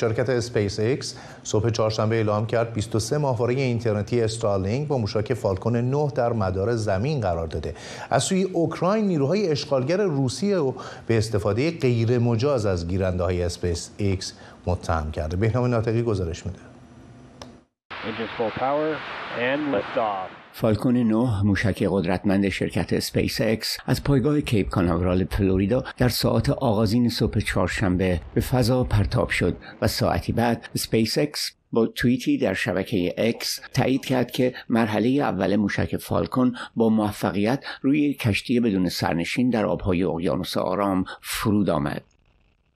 شرکت اسپیس ایکس صبح چهارشنبه اعلام کرد 23 ماهواره اینترنتی استارلینک با موشک فالکون 9 در مدار زمین قرار داده. از سوی اوکراین نیروهای اشغالگر روسیه و به استفاده غیرمجاز از گیرنده های اسپیس ایکس متهم کرده. بهنام ناطقی گزارش میده. فالکون 9 موشک قدرتمند شرکت سپیس اکس از پایگاه کیپ کاناورال فلوریدا در ساعت آغازین صبح چهارشنبه به فضا پرتاب شد و ساعتی بعد سپیس اکس با توییتی در شبکه اکس تایید کرد که مرحله اول موشک فالکون با موفقیت روی کشتی بدون سرنشین در آبهای اقیانوس آرام فرود آمد.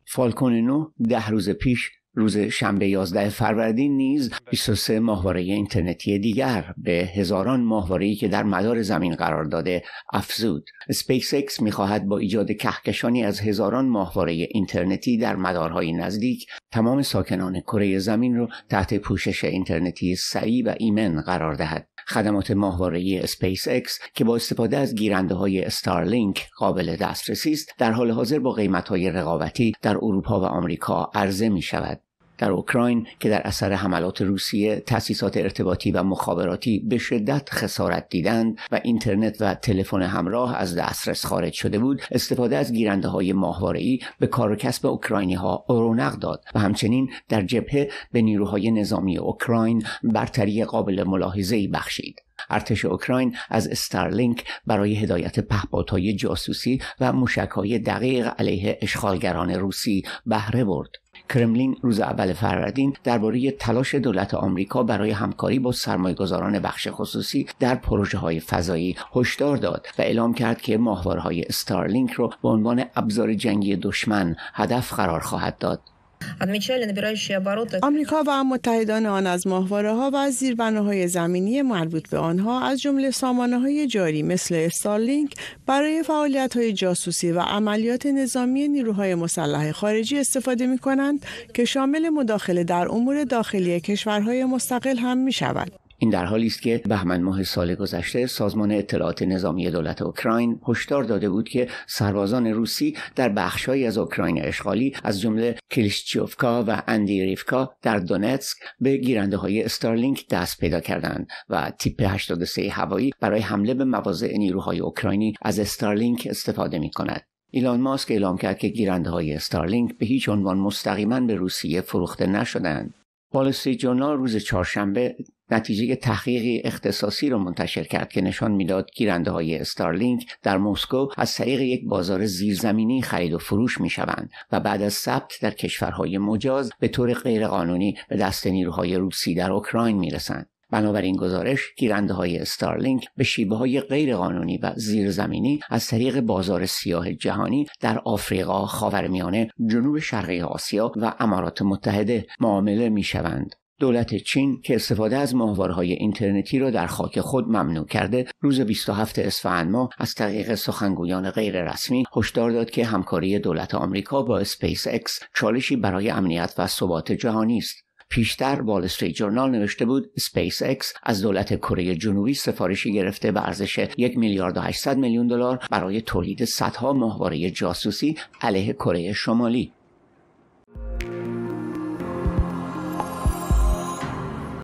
فالکون 9 ده روز پیش روز شنبه 11 فروردین نیز 23 ماهواره اینترنتی دیگر به هزاران ماهواره که در مدار زمین قرار داده افزود. اسپیس اکس میخواهد با ایجاد کهکشانی از هزاران ماهواره اینترنتی در مدارهای نزدیک تمام ساکنان کره زمین را تحت پوشش اینترنتی سعی و ایمن قرار دهد. خدمات ماهواره‌ای اسپیس اکس که با استفاده از گیرنده های استارلینک قابل دسترسی است در حال حاضر با قیمت های رقابتی در اروپا و آمریکا عرضه می شود در اوکراین که در اثر حملات روسیه تاسیسات ارتباطی و مخابراتی به شدت خسارت دیدند و اینترنت و تلفن همراه از دسترس خارج شده بود استفاده از گیرنده های ماهواره به کار و کسب اوکراینی ها رونق داد و همچنین در جبهه به نیروهای نظامی اوکراین برتری قابل ملاحظه بخشید ارتش اوکراین از استارلینک برای هدایت پهپادهای جاسوسی و موشکهای دقیق علیه اشغالگران روسی بهره برد کرملین روز اول فروردین درباره تلاش دولت آمریکا برای همکاری با سرمایهگذاران بخش خصوصی در پروژه های فضایی هشدار داد و اعلام کرد که ماهوارههای استارلینک را به عنوان ابزار جنگی دشمن هدف قرار خواهد داد آمریکا و متحدان آن از ماهواره ها و زیربناهای زمینی مربوط به آنها از جمله سامانه های جاری مثل استارلینک برای فعالیت های جاسوسی و عملیات نظامی نیروهای مسلح خارجی استفاده می کنند که شامل مداخله در امور داخلی کشورهای مستقل هم می شود. این در حالی است که بهمن ماه سال گذشته سازمان اطلاعات نظامی دولت اوکراین هشدار داده بود که سربازان روسی در بخشهایی از اوکراین اشغالی از جمله کلیشچیوفکا و اندیریفکا در دونتسک به گیرنده های استارلینک دست پیدا کردند و تیپ 83 هوایی برای حمله به مواضع نیروهای اوکراینی از استارلینک استفاده می کند. ایلان ماسک اعلام کرد که گیرنده های استارلینک به هیچ عنوان مستقیما به روسیه فروخته نشدند. پالیسی جورنال روز چهارشنبه نتیجه تحقیقی اختصاصی را منتشر کرد که نشان میداد گیرنده های استارلینک در مسکو از طریق یک بازار زیرزمینی خرید و فروش می شوند و بعد از ثبت در کشورهای مجاز به طور غیرقانونی به دست نیروهای روسی در اوکراین می رسند. بنابراین گزارش گیرنده های استارلینک به شیبه های غیرقانونی و زیرزمینی از طریق بازار سیاه جهانی در آفریقا، خاورمیانه، جنوب شرقی آسیا و امارات متحده معامله می دولت چین که استفاده از ماهوارهای اینترنتی را در خاک خود ممنوع کرده روز 27 اسفند ماه از طریق سخنگویان رسمی هشدار داد که همکاری دولت آمریکا با اسپیس اکس چالشی برای امنیت و ثبات جهانی است پیشتر وال استریت جورنال نوشته بود اسپیس اکس از دولت کره جنوبی سفارشی گرفته به ارزش یک میلیارد و 800 میلیون دلار برای تولید صدها ماهواره جاسوسی علیه کره شمالی